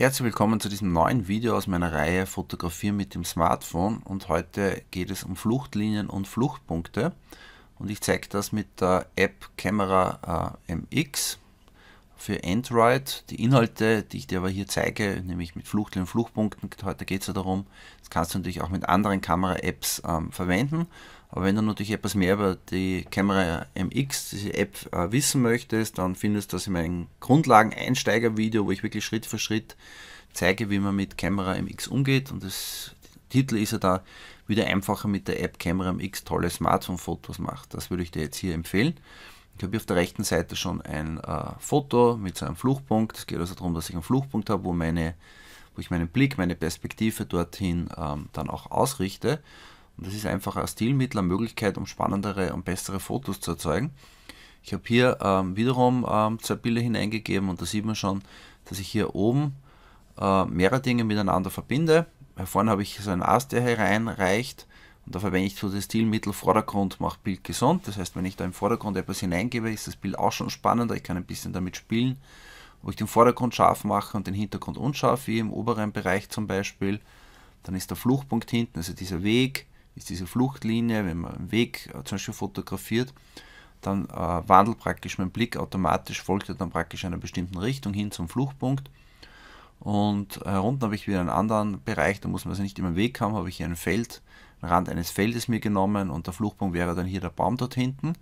Herzlich willkommen zu diesem neuen Video aus meiner Reihe Fotografieren mit dem Smartphone und heute geht es um Fluchtlinien und Fluchtpunkte und ich zeige das mit der App Camera äh, MX für Android. Die Inhalte, die ich dir aber hier zeige, nämlich mit Fluchtlinien und Fluchtpunkten, heute geht es ja darum, das kannst du natürlich auch mit anderen Kamera-Apps ähm, verwenden aber wenn du natürlich etwas mehr über die Kamera MX, diese App, äh, wissen möchtest, dann findest du das in meinem Grundlagen-Einsteiger-Video, wo ich wirklich Schritt für Schritt zeige, wie man mit Kamera MX umgeht. Und das Titel ist ja da wie wieder einfacher mit der App Camera MX tolle Smartphone-Fotos macht. Das würde ich dir jetzt hier empfehlen. Ich habe hier auf der rechten Seite schon ein äh, Foto mit so einem Fluchtpunkt. Es geht also darum, dass ich einen Fluchtpunkt habe, wo, meine, wo ich meinen Blick, meine Perspektive dorthin ähm, dann auch ausrichte. Und das ist einfach ein Stilmittel, eine Möglichkeit, um spannendere und bessere Fotos zu erzeugen. Ich habe hier ähm, wiederum ähm, zwei Bilder hineingegeben und da sieht man schon, dass ich hier oben äh, mehrere Dinge miteinander verbinde. Vorne habe ich so einen Ast, der hereinreicht. Und da verwende ich so das Stilmittel Vordergrund macht Bild gesund. Das heißt, wenn ich da im Vordergrund etwas hineingebe, ist das Bild auch schon spannender. Ich kann ein bisschen damit spielen, wo ich den Vordergrund scharf mache und den Hintergrund unscharf, wie im oberen Bereich zum Beispiel. Dann ist der Fluchtpunkt hinten, also dieser Weg ist diese Fluchtlinie, wenn man einen Weg äh, zum Beispiel fotografiert, dann äh, wandelt praktisch mein Blick automatisch, folgt er dann praktisch einer bestimmten Richtung hin zum Fluchtpunkt. Und äh, unten habe ich wieder einen anderen Bereich, da muss man also nicht immer im Weg haben, habe ich hier ein Feld, den Rand eines Feldes mir genommen und der Fluchtpunkt wäre dann hier der Baum dort hinten.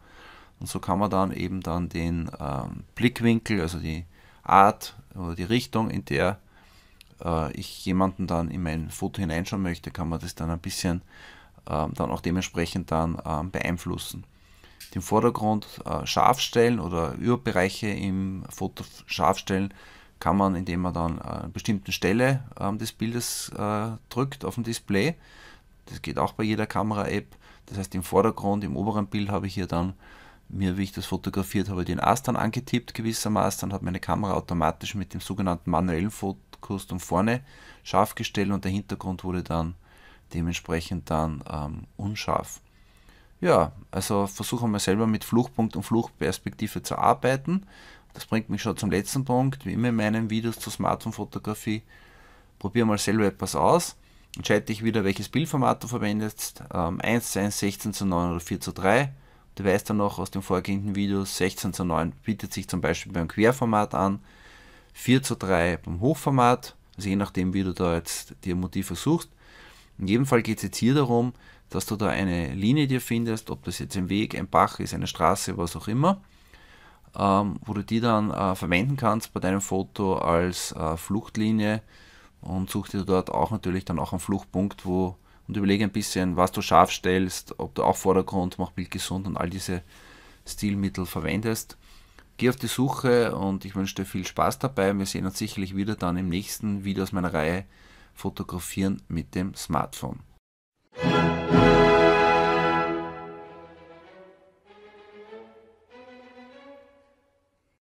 Und so kann man dann eben dann den ähm, Blickwinkel, also die Art oder die Richtung, in der äh, ich jemanden dann in mein Foto hineinschauen möchte, kann man das dann ein bisschen ähm, dann auch dementsprechend dann ähm, beeinflussen. Den Vordergrund äh, scharf stellen oder Überbereiche im Foto scharf stellen kann man, indem man dann äh, an bestimmten Stelle ähm, des Bildes äh, drückt auf dem Display. Das geht auch bei jeder Kamera-App. Das heißt, im Vordergrund, im oberen Bild habe ich hier dann mir, wie ich das fotografiert habe, den Ast dann angetippt gewissermaßen. Dann hat meine Kamera automatisch mit dem sogenannten manuellen Fokus dann vorne scharf gestellt und der Hintergrund wurde dann dementsprechend dann ähm, unscharf. Ja, also versuche mal selber mit Fluchpunkt und Fluchperspektive zu arbeiten. Das bringt mich schon zum letzten Punkt, wie immer in meinen Videos zur Smartphone-Fotografie. Probiere mal selber etwas aus. Entscheide dich wieder, welches Bildformat du verwendest. Ähm, 1 zu 1, 16 zu 9 oder 4 zu 3. Du weißt dann noch aus dem vorgehenden Video, 16 zu 9 bietet sich zum Beispiel beim Querformat an, 4 zu 3 beim Hochformat, also je nachdem, wie du da jetzt dir Motive suchst. In jedem Fall geht es jetzt hier darum, dass du da eine Linie dir findest, ob das jetzt ein Weg, ein Bach ist, eine Straße, was auch immer, ähm, wo du die dann äh, verwenden kannst bei deinem Foto als äh, Fluchtlinie und such dir dort auch natürlich dann auch einen Fluchtpunkt, wo und überlege ein bisschen, was du scharf stellst, ob du auch Vordergrund, mach Bild gesund und all diese Stilmittel verwendest. Geh auf die Suche und ich wünsche dir viel Spaß dabei. Wir sehen uns sicherlich wieder dann im nächsten Video aus meiner Reihe Fotografieren mit dem Smartphone.